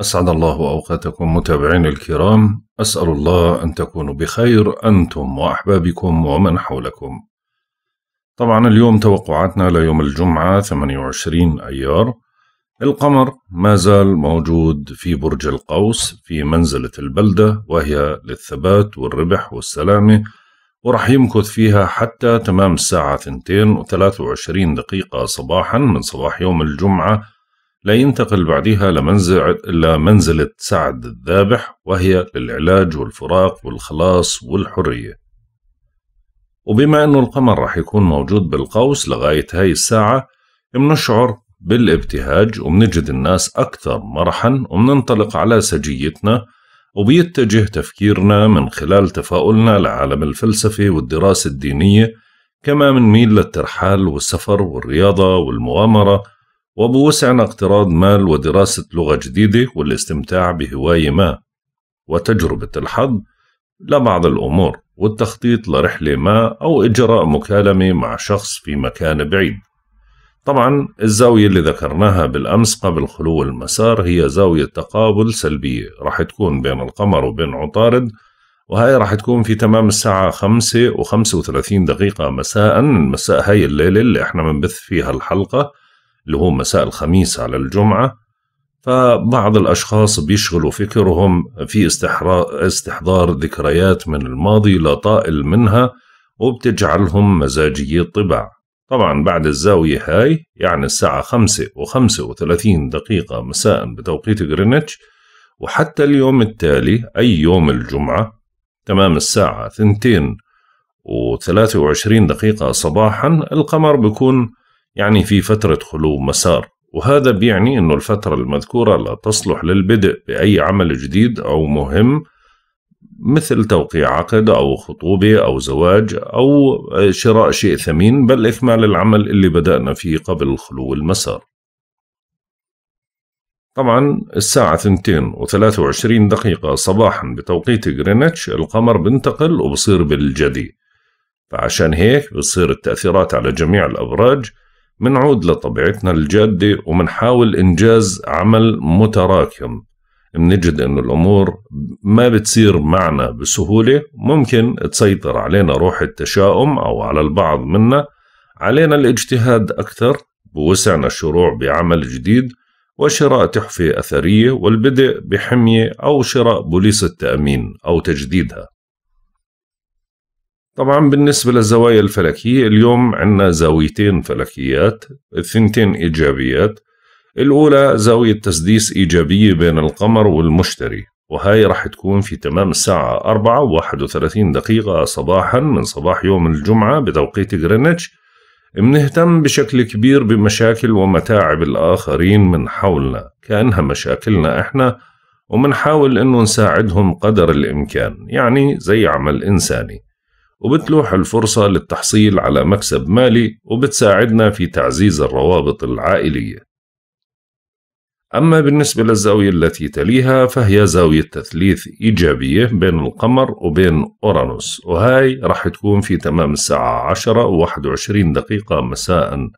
أسعد الله أوقاتكم متابعين الكرام أسأل الله أن تكونوا بخير أنتم وأحبابكم ومن حولكم طبعا اليوم توقعاتنا ليوم الجمعة 28 أيار القمر ما زال موجود في برج القوس في منزلة البلدة وهي للثبات والربح والسلامة ورح يمكث فيها حتى تمام الساعة 2 و23 دقيقة صباحا من صباح يوم الجمعة لا ينتقل بعدها لمنزلة سعد الذابح وهي للعلاج والفراق والخلاص والحرية وبما أنه القمر راح يكون موجود بالقوس لغاية هاي الساعة بنشعر بالابتهاج وبنجد الناس أكثر مرحا وبننطلق على سجيتنا وبيتجه تفكيرنا من خلال تفاؤلنا لعالم الفلسفة والدراسة الدينية كما ميل للترحال والسفر والرياضة والمغامرة وبوسعنا اقتراض مال ودراسة لغة جديدة والاستمتاع بهواية ما وتجربة الحظ لبعض الأمور والتخطيط لرحلة ما أو إجراء مكالمة مع شخص في مكان بعيد طبعا الزاوية اللي ذكرناها بالأمس قبل خلو المسار هي زاوية تقابل سلبية راح تكون بين القمر وبين عطارد وهي راح تكون في تمام الساعة خمسة وخمسة وثلاثين دقيقة مساء المساء هاي الليلة اللي احنا بنبث فيها الحلقة اللي هو مساء الخميس على الجمعة فبعض الأشخاص بيشغلوا فكرهم في استحضار ذكريات من الماضي لا طائل منها وبتجعلهم مزاجي الطبع طبعا بعد الزاوية هاي يعني الساعة خمسة وخمسة وثلاثين دقيقة مساء بتوقيت غرينتش وحتى اليوم التالي أي يوم الجمعة تمام الساعة ثنتين وثلاثة وعشرين دقيقة صباحا القمر بيكون يعني في فترة خلو مسار وهذا بيعني أنه الفترة المذكورة لا تصلح للبدء بأي عمل جديد أو مهم مثل توقيع عقد أو خطوبة أو زواج أو شراء شيء ثمين بل إكمال العمل اللي بدأنا فيه قبل خلو المسار طبعا الساعة 2 و23 دقيقة صباحا بتوقيت غرينتش القمر بنتقل وبصير بالجدي فعشان هيك بتصير التأثيرات على جميع الأبراج منعود لطبيعتنا الجادة ومنحاول إنجاز عمل متراكم منجد إنه الأمور ما بتصير معنا بسهولة ممكن تسيطر علينا روح التشاؤم أو على البعض منا علينا الاجتهاد أكثر بوسعنا الشروع بعمل جديد وشراء تحفة أثرية والبدء بحمية أو شراء بوليس التأمين أو تجديدها طبعا بالنسبة للزوايا الفلكية اليوم عندنا زاويتين فلكيات ثنتين إيجابيات الأولى زاوية تسديس إيجابية بين القمر والمشتري وهاي راح تكون في تمام الساعة 4 وواحد 31 دقيقة صباحا من صباح يوم الجمعة بتوقيت غرينتش منهتم بشكل كبير بمشاكل ومتاعب الآخرين من حولنا كأنها مشاكلنا إحنا ومنحاول إنه نساعدهم قدر الإمكان يعني زي عمل إنساني وبتلوح الفرصة للتحصيل على مكسب مالي وبتساعدنا في تعزيز الروابط العائلية أما بالنسبة للزاوية التي تليها فهي زاوية تثليث إيجابية بين القمر وبين أورانوس وهاي راح تكون في تمام الساعة 10 و 21 دقيقة مساءً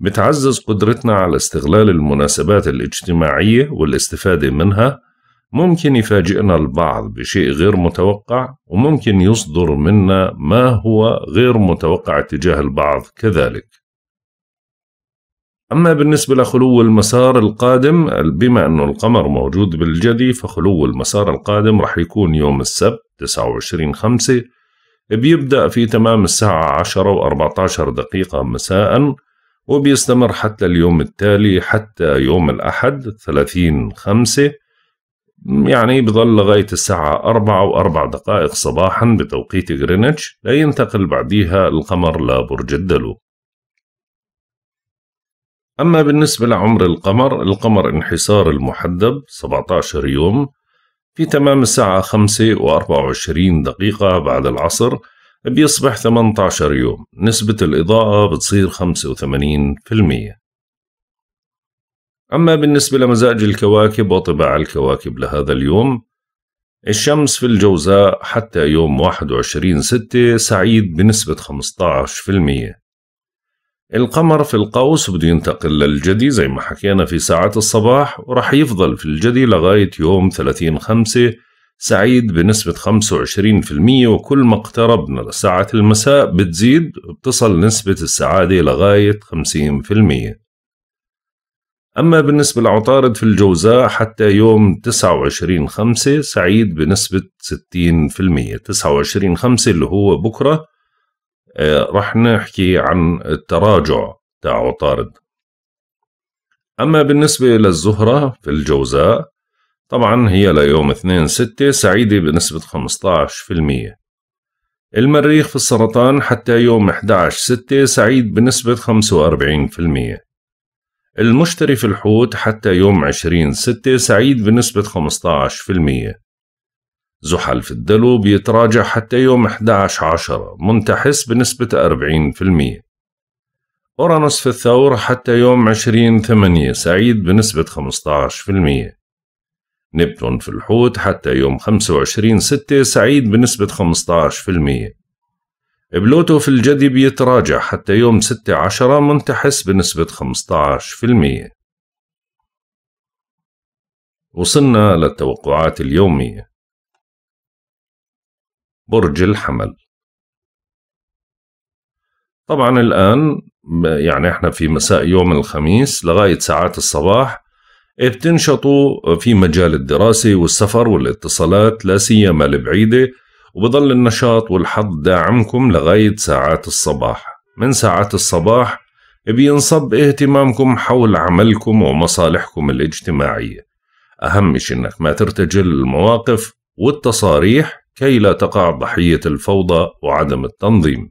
بتعزز قدرتنا على استغلال المناسبات الاجتماعية والاستفادة منها ممكن يفاجئنا البعض بشيء غير متوقع وممكن يصدر منا ما هو غير متوقع تجاه البعض كذلك أما بالنسبة لخلو المسار القادم بما أنه القمر موجود بالجدي فخلو المسار القادم رح يكون يوم السبت 29 خمسة بيبدأ في تمام الساعة 10 و 14 دقيقة مساءً وبيستمر حتى اليوم التالي حتى يوم الأحد 30 خمسة يعني بظل لغاية الساعة 4 وأربع دقائق صباحا بتوقيت غرينتش لا ينتقل بعديها القمر لبرج الدلو أما بالنسبة لعمر القمر القمر انحسار المحدب 17 يوم في تمام الساعة 5 و24 دقيقة بعد العصر بيصبح 18 يوم نسبة الإضاءة بتصير 85% أما بالنسبة لمزاج الكواكب وطباع الكواكب لهذا اليوم الشمس في الجوزاء حتى يوم 21/6 سعيد بنسبة 15% القمر في القوس بده ينتقل للجدي زي ما حكينا في ساعات الصباح ورح يفضل في الجدي لغاية يوم 30 خمسة سعيد بنسبة 25% وكل ما اقتربنا لساعة المساء بتزيد وبتصل نسبة السعادة لغاية 50% أما بالنسبة لعطارد في الجوزاء حتى يوم 29 5 سعيد بنسبة 60% 29 5 اللي هو بكرة آه، رح نحكي عن التراجع تاع عطارد أما بالنسبة للزهرة في الجوزاء طبعا هي ليوم 2 6 سعيدة بنسبة 15% المريخ في السرطان حتى يوم 11 6 سعيد بنسبة 45% المشتري في الحوت حتى يوم 20/6 سعيد بنسبة 15% زحل في الدلو بيتراجع حتى يوم 11/10 منتحس بنسبة 40% أورانوس في الثور حتى يوم 20/8 سعيد بنسبة 15% نبتون في الحوت حتى يوم 25/6 سعيد بنسبة 15% بلوتو في الجدي بيتراجع حتى يوم 6 عشرة منتحس بنسبة 15% وصلنا للتوقعات اليومية برج الحمل طبعا الآن يعني احنا في مساء يوم الخميس لغاية ساعات الصباح بتنشطوا في مجال الدراسة والسفر والاتصالات لا سيما البعيدة وبضل النشاط والحظ داعمكم لغاية ساعات الصباح من ساعات الصباح بينصب اهتمامكم حول عملكم ومصالحكم الاجتماعية أهم شيء أنك ما ترتجل المواقف والتصاريح كي لا تقع ضحية الفوضى وعدم التنظيم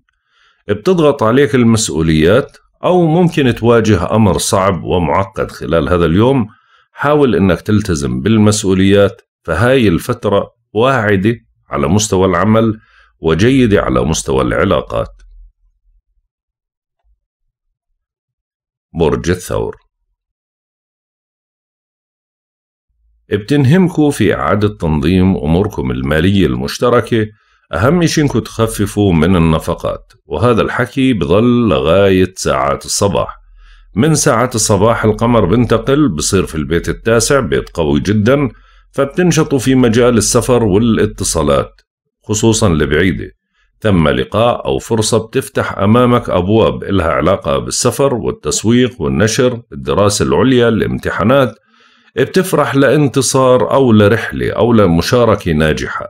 بتضغط عليك المسؤوليات أو ممكن تواجه أمر صعب ومعقد خلال هذا اليوم حاول أنك تلتزم بالمسؤوليات فهاي الفترة واعدة على مستوى العمل وجيدة على مستوى العلاقات. برج الثور بتنهمكوا في إعادة تنظيم أموركم المالية المشتركة أهم شيء إنكم تخففوا من النفقات وهذا الحكي بظل لغاية ساعات الصباح من ساعات الصباح القمر بنتقل بصير في البيت التاسع بيت قوي جدا فبتنشطوا في مجال السفر والاتصالات خصوصا البعيدة ثم لقاء أو فرصة بتفتح أمامك أبواب إلها علاقة بالسفر والتسويق والنشر الدراسة العليا الامتحانات بتفرح لانتصار أو لرحلة أو لمشاركة ناجحة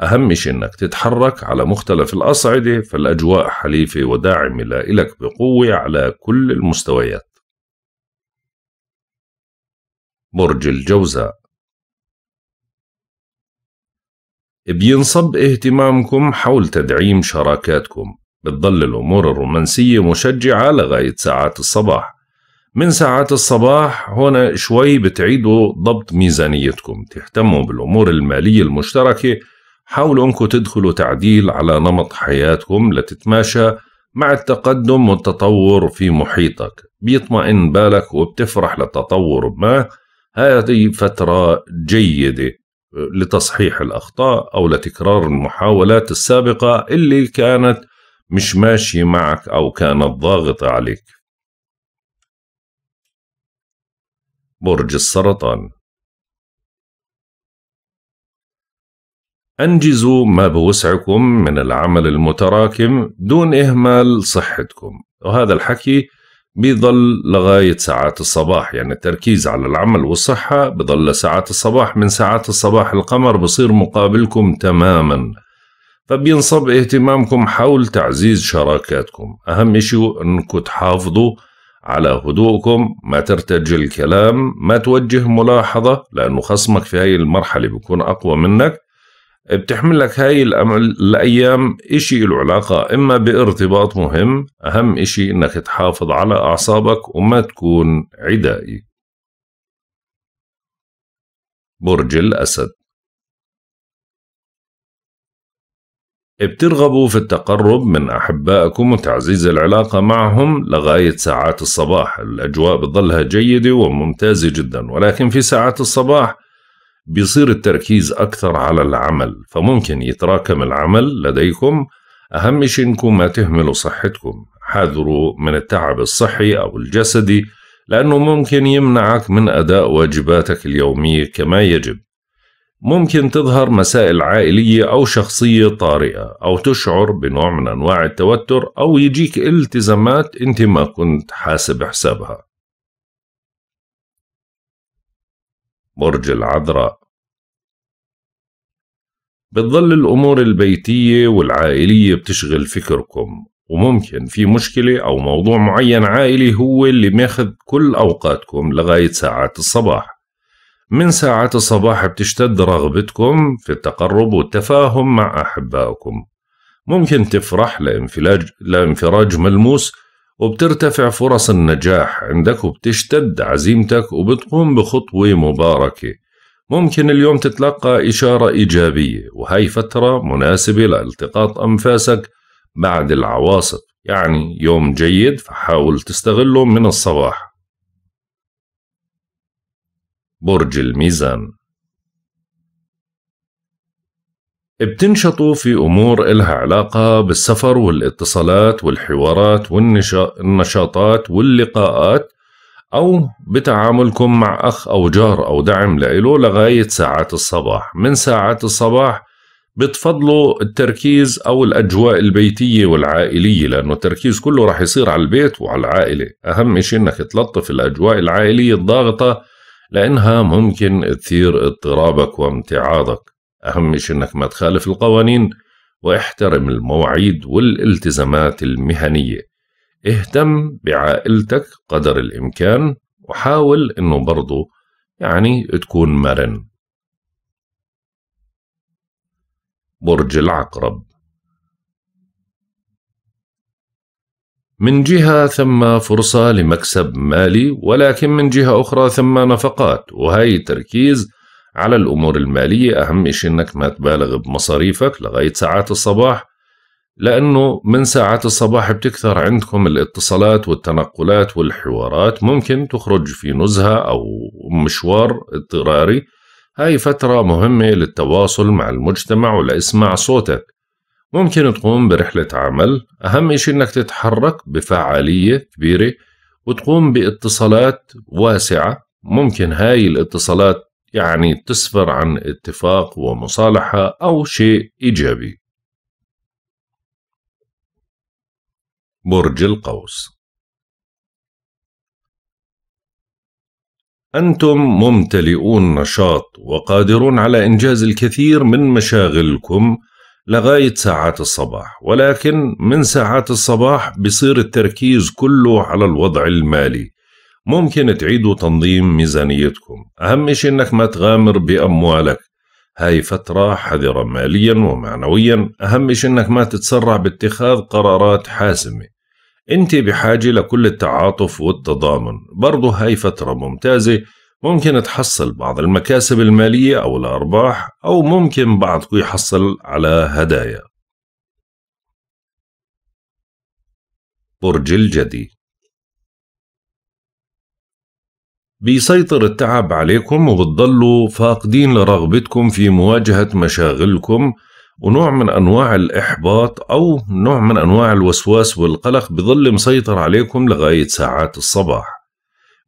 أهم شيء أنك تتحرك على مختلف الأصعدة فالأجواء حليفة وداعمة لإلك بقوة على كل المستويات برج الجوزاء بينصب اهتمامكم حول تدعيم شراكاتكم بتظل الأمور الرومانسية مشجعة لغاية ساعات الصباح من ساعات الصباح هنا شوي بتعيدوا ضبط ميزانيتكم تهتموا بالأمور المالية المشتركة حاولوا أنكم تدخلوا تعديل على نمط حياتكم لتتماشى مع التقدم والتطور في محيطك بيطمئن بالك وبتفرح لتطور ما هذه فترة جيدة لتصحيح الأخطاء أو لتكرار المحاولات السابقة اللي كانت مش ماشية معك أو كانت ضاغطة عليك برج السرطان أنجزوا ما بوسعكم من العمل المتراكم دون إهمال صحتكم وهذا الحكي بيضل لغاية ساعات الصباح يعني التركيز على العمل والصحة بيظل لساعات الصباح من ساعات الصباح القمر بصير مقابلكم تماما فبينصب اهتمامكم حول تعزيز شراكاتكم أهم شيء أنكم تحافظوا على هدوءكم ما ترتج الكلام ما توجه ملاحظة لأنه خصمك في هاي المرحلة بيكون أقوى منك بتحمل لك هاي الأيام إشي له علاقة إما بارتباط مهم أهم إشي إنك تحافظ على أعصابك وما تكون عدائي برج الأسد بترغبوا في التقرب من أحبائكم وتعزيز العلاقة معهم لغاية ساعات الصباح الأجواء بتظلها جيدة وممتازة جدا ولكن في ساعات الصباح بيصير التركيز أكثر على العمل فممكن يتراكم العمل لديكم أهم شيء إنكم ما تهملوا صحتكم حاذروا من التعب الصحي أو الجسدي لأنه ممكن يمنعك من أداء واجباتك اليومية كما يجب ممكن تظهر مسائل عائلية أو شخصية طارئة أو تشعر بنوع من أنواع التوتر أو يجيك التزامات أنت ما كنت حاسب حسابها برج العذراء بتظل الأمور البيتية والعائلية بتشغل فكركم وممكن في مشكلة أو موضوع معين عائلي هو اللي ماخذ كل أوقاتكم لغاية ساعات الصباح من ساعات الصباح بتشتد رغبتكم في التقرب والتفاهم مع أحبائكم ممكن تفرح لانفلاج لانفراج ملموس وبترتفع فرص النجاح عندك وبتشتد عزيمتك وبتقوم بخطوة مباركة ممكن اليوم تتلقى إشارة إيجابية وهي فترة مناسبة لالتقاط أنفاسك بعد العواصف يعني يوم جيد فحاول تستغله من الصباح برج الميزان بتنشطوا في أمور إلها علاقة بالسفر والاتصالات والحوارات والنشاطات واللقاءات أو بتعاملكم مع أخ أو جار أو دعم لإله لغاية ساعات الصباح من ساعات الصباح بتفضلوا التركيز أو الأجواء البيتية والعائلية لأنه التركيز كله راح يصير على البيت وعلى العائلة أهم شيء أنك تلطف الأجواء العائلية الضاغطة لأنها ممكن تثير اضطرابك وامتعاضك أهم شيء إنك ما تخالف القوانين واحترم المواعيد والالتزامات المهنية اهتم بعائلتك قدر الإمكان وحاول إنه برضه يعني تكون مرن برج العقرب من جهة ثم فرصة لمكسب مالي ولكن من جهة أخرى ثم نفقات وهي تركيز على الأمور المالية أهم إشي إنك ما تبالغ بمصاريفك لغاية ساعات الصباح لأنه من ساعات الصباح بتكثر عندكم الاتصالات والتنقلات والحوارات ممكن تخرج في نزهة أو مشوار اضطراري هاي فترة مهمة للتواصل مع المجتمع ولإسماع صوتك ممكن تقوم برحلة عمل أهم إشي إنك تتحرك بفعالية كبيرة وتقوم باتصالات واسعة ممكن هاي الاتصالات يعني تسفر عن اتفاق ومصالحة أو شيء إيجابي. برج القوس أنتم ممتلئون نشاط وقادرون على إنجاز الكثير من مشاغلكم لغاية ساعات الصباح ولكن من ساعات الصباح بصير التركيز كله على الوضع المالي ممكن تعيدوا تنظيم ميزانيتكم أهم شيء أنك ما تغامر بأموالك هاي فترة حذرة ماليا ومعنويا أهم شيء أنك ما تتسرع باتخاذ قرارات حاسمة أنت بحاجة لكل التعاطف والتضامن برضو هاي فترة ممتازة ممكن تحصل بعض المكاسب المالية أو الأرباح أو ممكن بعضكم يحصل على هدايا برج الجدي بيسيطر التعب عليكم وبتضلوا فاقدين لرغبتكم في مواجهة مشاغلكم ونوع من أنواع الإحباط أو نوع من أنواع الوسواس والقلق بظل مسيطر عليكم لغاية ساعات الصباح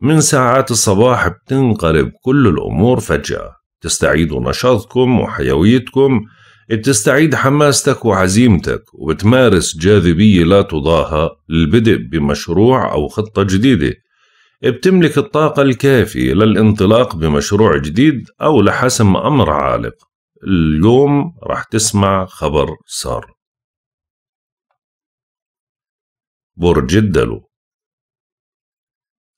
من ساعات الصباح بتنقلب كل الأمور فجأة تستعيدوا نشاطكم وحيويتكم بتستعيد حماستك وعزيمتك وبتمارس جاذبية لا تضاهى للبدء بمشروع أو خطة جديدة بتملك الطاقة الكافية للانطلاق بمشروع جديد أو لحسم أمر عالق اليوم راح تسمع خبر صار برج الدلو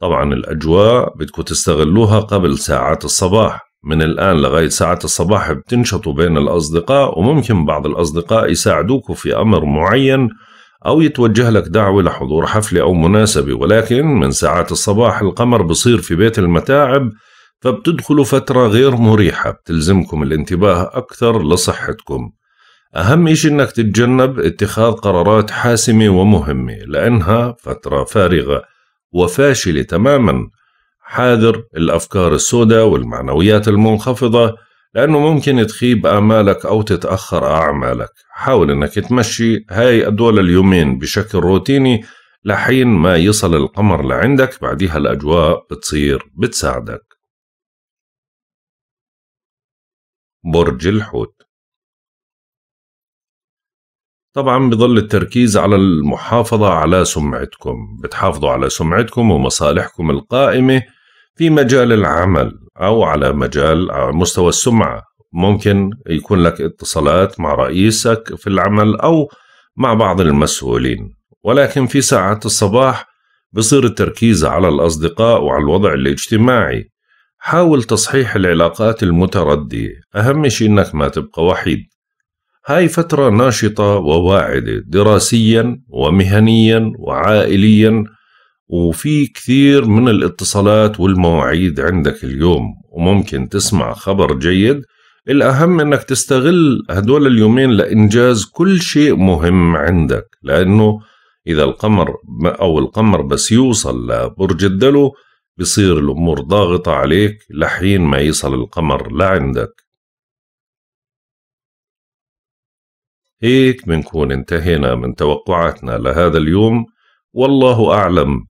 طبعا الأجواء بدكم تستغلوها قبل ساعات الصباح من الآن لغاية ساعات الصباح بتنشطوا بين الأصدقاء وممكن بعض الأصدقاء يساعدوكوا في أمر معين أو يتوجه لك دعوة لحضور حفلة أو مناسبة ولكن من ساعات الصباح القمر بصير في بيت المتاعب فبتدخلوا فترة غير مريحة بتلزمكم الانتباه أكثر لصحتكم أهم إشي إنك تتجنب اتخاذ قرارات حاسمة ومهمة لأنها فترة فارغة وفاشلة تماما حاذر الأفكار السوداء والمعنويات المنخفضة لأنه ممكن تخيب آمالك أو تتأخر أعمالك حاول أنك تمشي هاي الدول اليومين بشكل روتيني لحين ما يصل القمر لعندك بعديها الأجواء بتصير بتساعدك برج الحوت طبعا بظل التركيز على المحافظة على سمعتكم بتحافظوا على سمعتكم ومصالحكم القائمة في مجال العمل أو على مجال على آه، مستوى السمعة ممكن يكون لك اتصالات مع رئيسك في العمل أو مع بعض المسؤولين ولكن في ساعات الصباح بصير التركيز على الأصدقاء وعلى الوضع الاجتماعي حاول تصحيح العلاقات المتردية أهم شيء إنك ما تبقى وحيد هاي فترة ناشطة وواعدة دراسيا ومهنيا وعائليا وفي كثير من الاتصالات والمواعيد عندك اليوم وممكن تسمع خبر جيد الأهم أنك تستغل هدول اليومين لإنجاز كل شيء مهم عندك لأنه إذا القمر أو القمر بس يوصل لبرج الدلو بصير الأمور ضاغطة عليك لحين ما يصل القمر لعندك هيك بنكون انتهينا من توقعاتنا لهذا اليوم والله أعلم